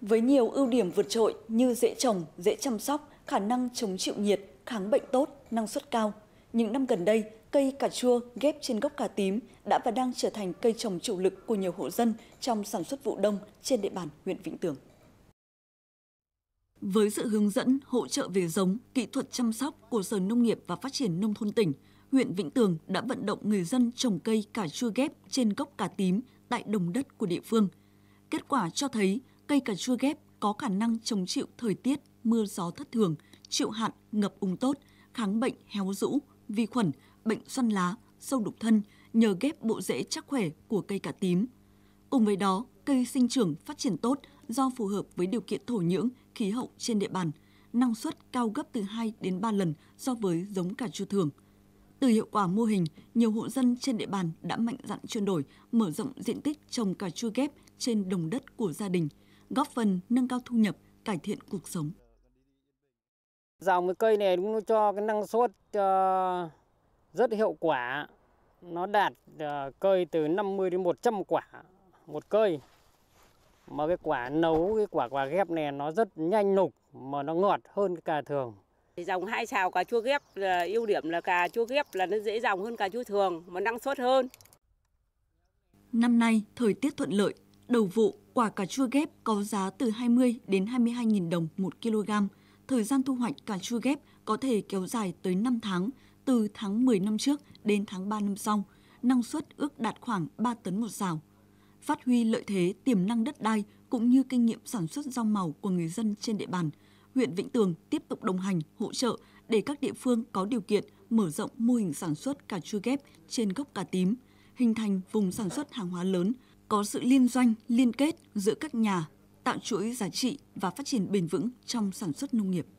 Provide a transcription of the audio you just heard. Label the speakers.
Speaker 1: Với nhiều ưu điểm vượt trội như dễ trồng, dễ chăm sóc, khả năng chống chịu nhiệt, kháng bệnh tốt, năng suất cao, những năm gần đây, cây cà chua ghép trên gốc cà tím đã và đang trở thành cây trồng chủ lực của nhiều hộ dân trong sản xuất vụ đông trên địa bàn huyện Vĩnh Tường. Với sự hướng dẫn, hỗ trợ về giống, kỹ thuật chăm sóc của Sở Nông nghiệp và Phát triển Nông thôn tỉnh, huyện Vĩnh Tường đã vận động người dân trồng cây cà chua ghép trên gốc cà tím tại đồng đất của địa phương. Kết quả cho thấy cây cà chua ghép có khả năng chống chịu thời tiết, mưa gió thất thường, chịu hạn, ngập úng tốt, kháng bệnh héo rũ, vi khuẩn, bệnh xoăn lá, sâu đục thân nhờ ghép bộ rễ chắc khỏe của cây cà tím. Cùng với đó, cây sinh trưởng phát triển tốt do phù hợp với điều kiện thổ nhưỡng, khí hậu trên địa bàn, năng suất cao gấp từ 2 đến 3 lần so với giống cà chua thường. Từ hiệu quả mô hình, nhiều hộ dân trên địa bàn đã mạnh dạn chuyển đổi, mở rộng diện tích trồng cà chua ghép trên đồng đất của gia đình – góp phần nâng cao thu nhập, cải thiện cuộc sống.
Speaker 2: Dòng cái cây này nó cho cái năng suất ờ, rất hiệu quả. Nó đạt ờ, cây từ 50 đến 100 quả một cây. Mà cái quả nấu, cái quả quả ghép này nó rất nhanh nục mà nó ngọt hơn cái cà thường. Dòng hai xào cà chua ghép ờ, ưu điểm là cà chua ghép là nó dễ dòng hơn cà chua thường mà năng suất hơn.
Speaker 1: Năm nay thời tiết thuận lợi, đầu vụ Quả cà chua ghép có giá từ 20 đến 22.000 đồng 1 kg. Thời gian thu hoạch cà chua ghép có thể kéo dài tới 5 tháng, từ tháng 10 năm trước đến tháng 3 năm sau, năng suất ước đạt khoảng 3 tấn một rào. Phát huy lợi thế tiềm năng đất đai cũng như kinh nghiệm sản xuất rau màu của người dân trên địa bàn, huyện Vĩnh Tường tiếp tục đồng hành, hỗ trợ để các địa phương có điều kiện mở rộng mô hình sản xuất cà chua ghép trên gốc cà tím, hình thành vùng sản xuất hàng hóa lớn, có sự liên doanh, liên kết giữa các nhà, tạo chuỗi giá trị và phát triển bền vững trong sản xuất nông nghiệp.